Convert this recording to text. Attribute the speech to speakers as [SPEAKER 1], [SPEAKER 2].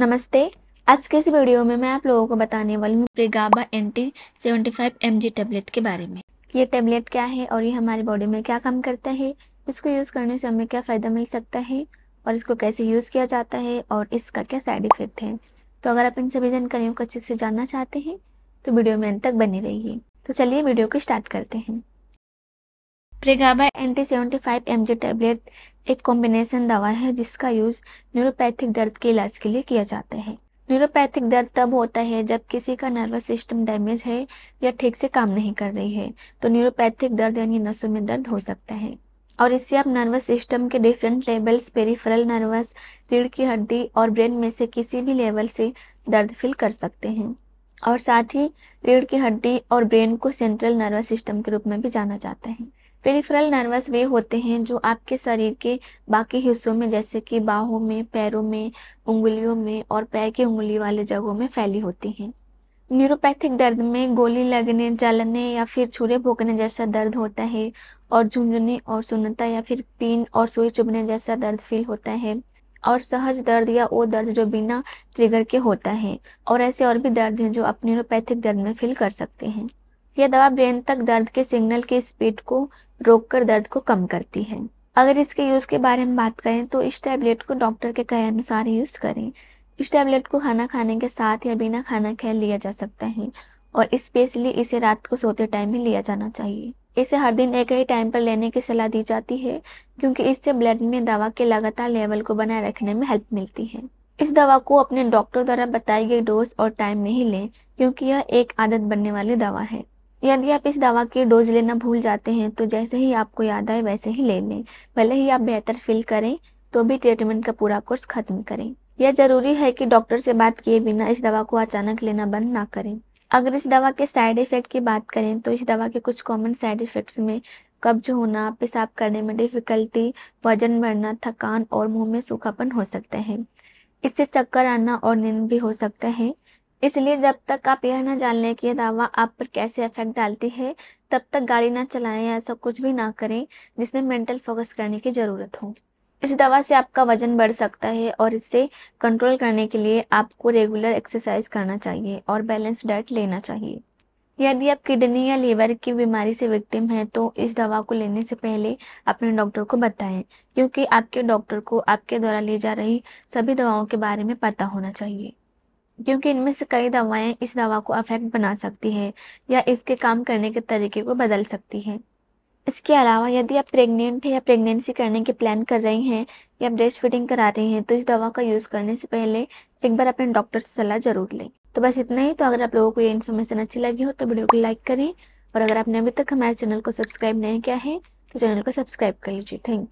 [SPEAKER 1] नमस्ते आज के इस वीडियो में मैं आप लोगों को बताने वाली हूँ प्रेगाबा एंटी 75 जी टेबलेट के बारे में ये टेबलेट क्या है और ये हमारे बॉडी में क्या काम करता है इसको यूज़ करने से हमें क्या फ़ायदा मिल सकता है और इसको कैसे यूज़ किया जाता है और इसका क्या साइड इफ़ेक्ट है तो अगर आप इन सभी जानकारियों को अच्छे से जानना चाहते हैं तो वीडियो में अंत तक बनी रहिए तो चलिए वीडियो को स्टार्ट करते हैं प्रेगाबा एंटी seventy five M G tablet एक कॉम्बिनेशन दवा है जिसका यूज न्यूरोपैथिक दर्द के इलाज के लिए किया जाता है न्यूरोपैथिक दर्द तब होता है जब किसी का नर्वस सिस्टम डैमेज है या ठीक से काम नहीं कर रही है तो न्यूरोपैथिक दर्द यानी नसों में दर्द हो सकता है और इससे आप नर्वस सिस्टम के डिफरेंट लेवल्स पेरिफेरल नर्वस रीढ़ की हड्डी और ब्रेन में से किसी भी लेवल से दर्द फील कर सकते हैं और साथ ही रीढ़ की हड्डी और ब्रेन को सेंट्रल नर्वस सिस्टम के रूप में भी जाना जाता है पेरिफेरल नर्वस वे होते हैं जो आपके शरीर के बाकी हिस्सों में जैसे कि बाहों में पैरों में उंगलियों में और पैर की उंगली वाले जगहों में फैली होती हैं न्यूरोपैथिक दर्द में गोली लगने जलने या फिर छुरे भोंकने जैसा दर्द होता है और झुंझुने और सुनता या फिर पीन और सुई चुभने जैसा दर्द फील होता है और सहज दर्द या वो दर्द जो बिना ट्रिगर के होता है और ऐसे और भी दर्द हैं जो आप न्यूरोपैथिक दर्द में फील कर सकते हैं यह दवा ब्रेन तक दर्द के सिग्नल की स्पीड को रोककर दर्द को कम करती है अगर इसके यूज़ के बारे में बात करें तो इस टैबलेट को डॉक्टर के कहे अनुसार यूज़ करें इस टैबलेट को खाना खाने के साथ या बिना खाना खाए लिया जा सकता है और स्पेशली इसे रात को सोते टाइम ही लिया जाना चाहिए इसे हर दिन एक ही टाइम पर लेने की सलाह दी जाती है क्योंकि इससे ब्लड में दवा के लगातार लेवल को बनाए रखने में हेल्प मिलती है इस दवा को अपने डॉक्टर द्वारा बताई गई डोज और टाइम में ही लें क्योंकि यह एक आदत बनने वाली दवा है यदि आप इस दवा की डोज लेना भूल जाते हैं तो जैसे ही आपको याद आए वैसे ही ले लें भले ही आप बेहतर फील करें तो भी ट्रीटमेंट का पूरा कोर्स खत्म करें यह जरूरी है कि डॉक्टर से बात किए बिना इस दवा को अचानक लेना बंद ना करें अगर इस दवा के साइड इफेक्ट की बात करें तो इस दवा के कुछ कॉमन साइड इफेक्ट्स में कब्ज होना पेशाब करने में डिफिकल्टी वजन बढ़ना थकान और मुंह में सूखापन हो सकते हैं इससे चक्कर आना और नींद भी हो सकते हैं इसलिए जब तक आप यह ना जान लें कि यह दवा आप पर कैसे इफेक्ट डालती है तब तक गाड़ी ना चलाएं या ऐसा कुछ भी ना करें जिसमें मेंटल फोकस करने की ज़रूरत हो इस दवा से आपका वजन बढ़ सकता है और इसे कंट्रोल करने के लिए आपको रेगुलर एक्सरसाइज करना चाहिए और बैलेंस डाइट लेना चाहिए यदि आप किडनी या लीवर की बीमारी से विक्टिम हैं तो इस दवा को लेने से पहले अपने डॉक्टर को बताएं क्योंकि आपके डॉक्टर को आपके द्वारा ली जा रही सभी दवाओं के बारे में पता होना चाहिए क्योंकि इनमें से कई दवाएं इस दवा को अफेक्ट बना सकती है या इसके काम करने के तरीके को बदल सकती है इसके अलावा यदि आप प्रेग्नेंट हैं या प्रेगनेंसी करने के प्लान कर रही हैं या ब्रेस्ट फीडिंग करा रही हैं तो इस दवा का यूज़ करने से पहले एक बार अपने डॉक्टर से सलाह जरूर लें तो बस इतना ही तो अगर आप लोगों को ये इन्फॉर्मेशन अच्छी लगी हो तो वीडियो को लाइक करें और अगर आपने अभी तक हमारे चैनल को सब्सक्राइब नहीं किया है तो चैनल को सब्सक्राइब कर लीजिए थैंक